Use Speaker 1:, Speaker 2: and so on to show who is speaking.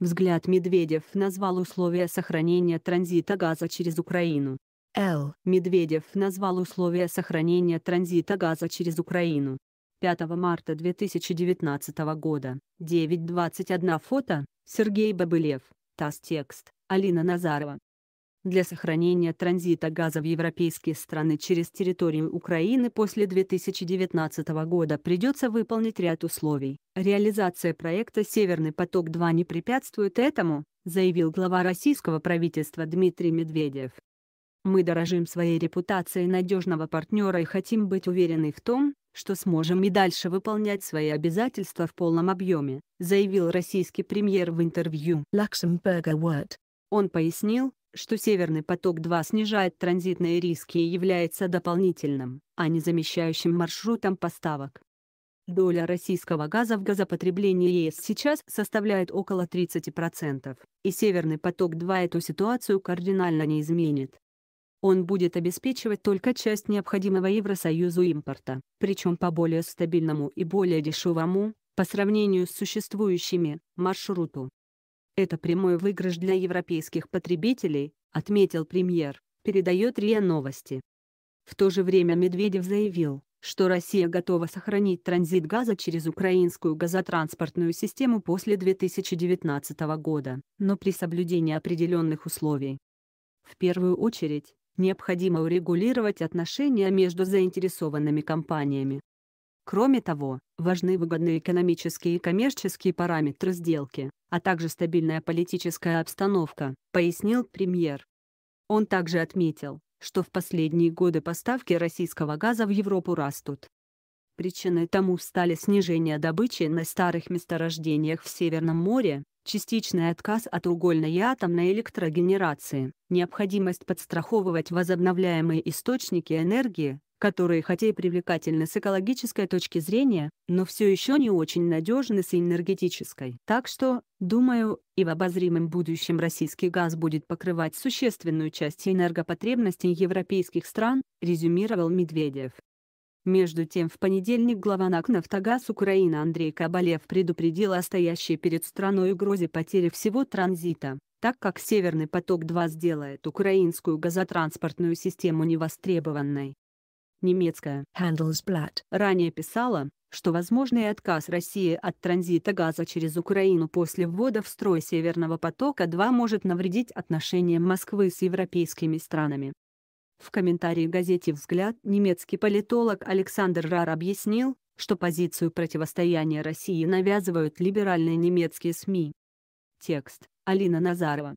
Speaker 1: Взгляд Медведев назвал условия сохранения транзита газа через Украину. Л. Медведев назвал условия сохранения транзита газа через Украину. 5 марта 2019 года, 9.21 фото, Сергей Бабылев, ТАСС-текст, Алина Назарова для сохранения транзита газа в европейские страны через территорию Украины после 2019 года придется выполнить ряд условий. Реализация проекта «Северный поток-2» не препятствует этому, заявил глава российского правительства Дмитрий Медведев. Мы дорожим своей репутацией надежного партнера и хотим быть уверены в том, что сможем и дальше выполнять свои обязательства в полном объеме, заявил российский премьер в интервью «Luxembourg Word. Он пояснил, что «Северный поток-2» снижает транзитные риски и является дополнительным, а не замещающим маршрутом поставок. Доля российского газа в газопотреблении ЕС сейчас составляет около 30%, и «Северный поток-2» эту ситуацию кардинально не изменит. Он будет обеспечивать только часть необходимого Евросоюзу импорта, причем по более стабильному и более дешевому, по сравнению с существующими, маршруту. Это прямой выигрыш для европейских потребителей, отметил премьер, передает РИА Новости. В то же время Медведев заявил, что Россия готова сохранить транзит газа через украинскую газотранспортную систему после 2019 года, но при соблюдении определенных условий. В первую очередь, необходимо урегулировать отношения между заинтересованными компаниями, Кроме того, важны выгодные экономические и коммерческие параметры сделки, а также стабильная политическая обстановка, пояснил премьер. Он также отметил, что в последние годы поставки российского газа в Европу растут. Причиной тому стали снижение добычи на старых месторождениях в Северном море, частичный отказ от угольной и атомной электрогенерации, необходимость подстраховывать возобновляемые источники энергии, которые хотя и привлекательны с экологической точки зрения, но все еще не очень надежны с энергетической. Так что, думаю, и в обозримом будущем российский газ будет покрывать существенную часть энергопотребностей европейских стран, резюмировал Медведев. Между тем в понедельник глава НАК «Нафтогаз Украины» Андрей Кабалев предупредил о стоящей перед страной угрозе потери всего транзита, так как «Северный поток-2» сделает украинскую газотранспортную систему невостребованной. Немецкая Handelsblatt ранее писала, что возможный отказ России от транзита газа через Украину после ввода в строй «Северного потока-2» может навредить отношениям Москвы с европейскими странами. В комментарии газете «Взгляд» немецкий политолог Александр Рар объяснил, что позицию противостояния России навязывают либеральные немецкие СМИ. Текст Алина Назарова